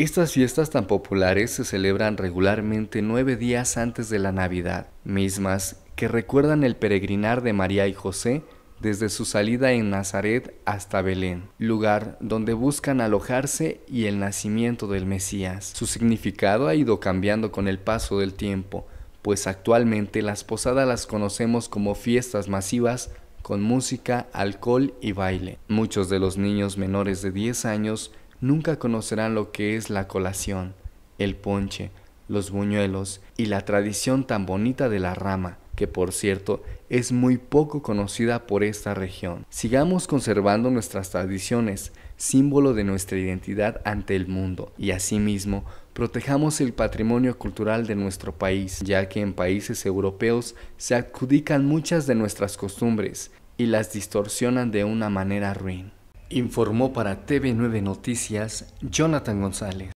Estas fiestas tan populares se celebran regularmente nueve días antes de la Navidad, mismas que recuerdan el peregrinar de María y José desde su salida en Nazaret hasta Belén, lugar donde buscan alojarse y el nacimiento del Mesías. Su significado ha ido cambiando con el paso del tiempo, pues actualmente las posadas las conocemos como fiestas masivas con música, alcohol y baile. Muchos de los niños menores de 10 años nunca conocerán lo que es la colación, el ponche, los buñuelos y la tradición tan bonita de la rama, que por cierto es muy poco conocida por esta región. Sigamos conservando nuestras tradiciones, símbolo de nuestra identidad ante el mundo, y asimismo protejamos el patrimonio cultural de nuestro país, ya que en países europeos se adjudican muchas de nuestras costumbres y las distorsionan de una manera ruin. Informó para TV9 Noticias Jonathan González.